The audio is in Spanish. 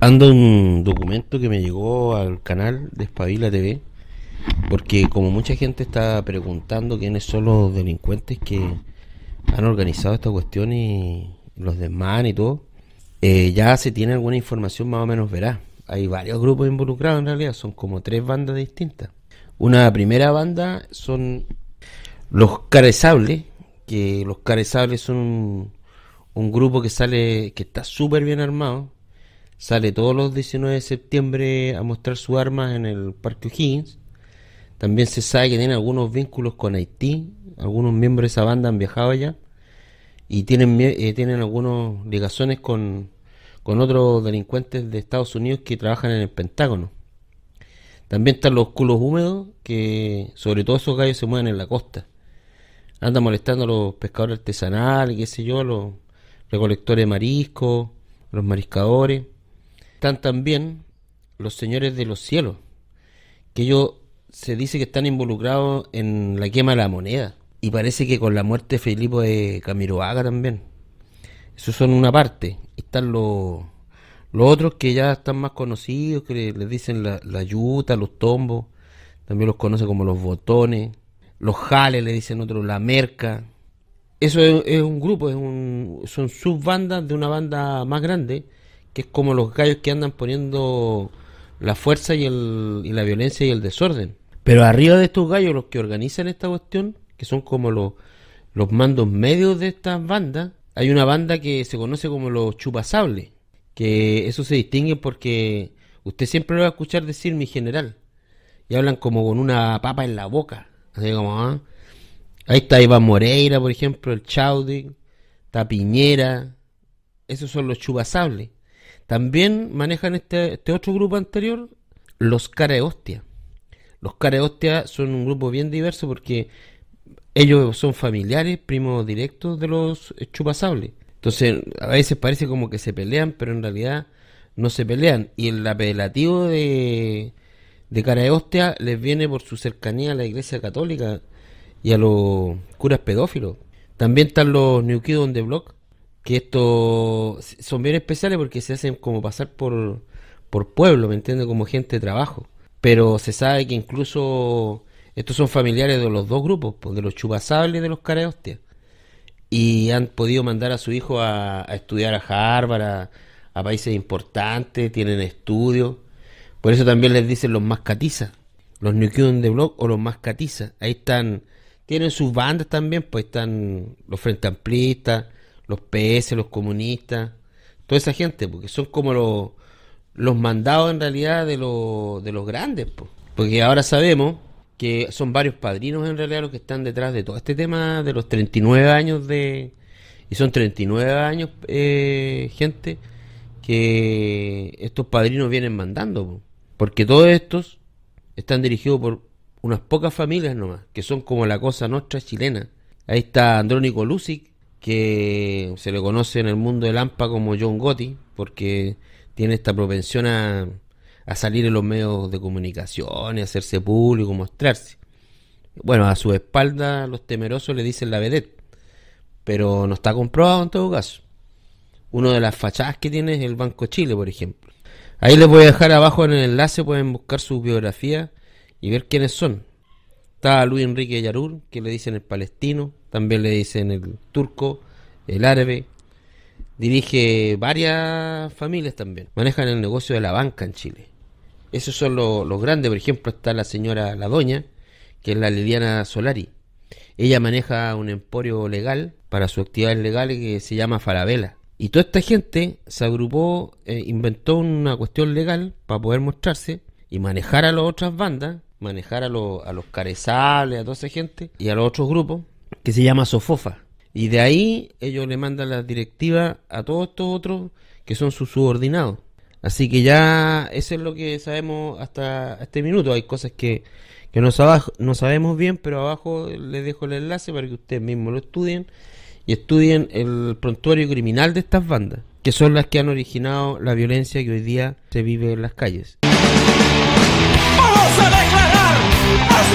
ando en un documento que me llegó al canal de Espabila TV, porque como mucha gente está preguntando quiénes son los delincuentes que han organizado esta cuestión y los desmanes y todo, eh, ya se tiene alguna información más o menos verá. Hay varios grupos involucrados en realidad, son como tres bandas distintas. Una primera banda son los Carezables que los Carezables son un, un grupo que sale, que está súper bien armado, sale todos los 19 de septiembre a mostrar sus armas en el Parque O'Higgins. También se sabe que tiene algunos vínculos con Haití, algunos miembros de esa banda han viajado allá y tienen, eh, tienen algunas ligaciones con, otros delincuentes de Estados Unidos que trabajan en el Pentágono. También están los culos húmedos, que sobre todo esos gallos se mueven en la costa. Andan molestando a los pescadores artesanales, qué sé yo, los recolectores de mariscos los mariscadores están también los señores de los cielos, que ellos se dice que están involucrados en la quema de la moneda. Y parece que con la muerte de Felipe de Camiroaga también. Esos son una parte. Están los, los otros que ya están más conocidos, que les dicen la, yuta, los tombos. También los conoce como los botones. Los jales, le dicen otros, la merca. Eso es, un grupo, es un, son subbandas de una banda más grande que es como los gallos que andan poniendo la fuerza y, el, la violencia y el desorden. Pero arriba de estos gallos, los que organizan esta cuestión, que son como los, los mandos medios de estas bandas, hay una banda que se conoce como los chupasables, que eso se distingue porque usted siempre lo va a escuchar decir mi general, y hablan como con una papa en la boca, así como, ¿ah? ahí está Iván Moreira, por ejemplo, el Chaudi, está Piñera, esos son los chupasables. También manejan este, este, otro grupo anterior, los cara de hostia. Los cara de hostia son un grupo bien diverso porque ellos son familiares, primos directos de los chupasables. Entonces, a veces parece como que se pelean, pero en realidad no se pelean. Y el apelativo de, de cara de hostia les viene por su cercanía a la iglesia católica y a los curas pedófilos. También están los New Kids on the Block, que estos son bien especiales porque se hacen como pasar por, pueblo, ¿me entiendes? Como gente de trabajo. Pero se sabe que incluso estos son familiares de los dos grupos, de los chupasables y de los Carehostias. Y han podido mandar a su hijo a, estudiar a Harvard, a, países importantes, tienen estudios. Por eso también les dicen los mascatizas. los New de Block o los mascatizas. Ahí están, tienen sus bandas también, pues están los Frente Amplistas, los PS, los comunistas, toda esa gente, porque son como los, los mandados en realidad de, de los grandes, porque ahora sabemos que son varios padrinos en realidad los que están detrás de todo este tema de los 39 años de... Y son 39 años, eh, gente, que estos padrinos vienen mandando, porque todos estos están dirigidos por unas pocas familias nomás, que son como la cosa nuestra chilena. Ahí está Andrónico Lucic, que se le conoce en el mundo del AMPA como John Gotti, porque tiene esta propensión a, salir en los medios de comunicación, y hacerse público, mostrarse. Bueno, a su espalda los temerosos le dicen la vedette, pero no está comprobado en todo caso. Una de las fachadas que tiene es el Banco Chile, por ejemplo. Ahí les voy a dejar abajo en el enlace, pueden buscar su biografía y ver quiénes son. Está Luis Enrique Yarur, que le dicen el palestino, también le dicen el turco, el árabe. Dirige varias familias también. Manejan el negocio de la banca en Chile. Esos son los, grandes. Por ejemplo, está la señora, la doña, que es la Liliana Solari. Ella maneja un emporio legal para sus actividades legales que se llama Farabela. Y toda esta gente se agrupó, eh, inventó una cuestión legal para poder mostrarse y manejar a las otras bandas manejar a, los carezales a toda esa gente y a los otros grupos, que se llama Sofofa. Y de ahí ellos le mandan la directiva a todos estos otros que son sus subordinados. Así que ya eso es lo que sabemos hasta este minuto. Hay cosas que, que no, no sabemos bien, pero abajo les dejo el enlace para que ustedes mismos lo estudien y estudien el prontuario criminal de estas bandas, que son las que han originado la violencia que hoy día se vive en las calles. I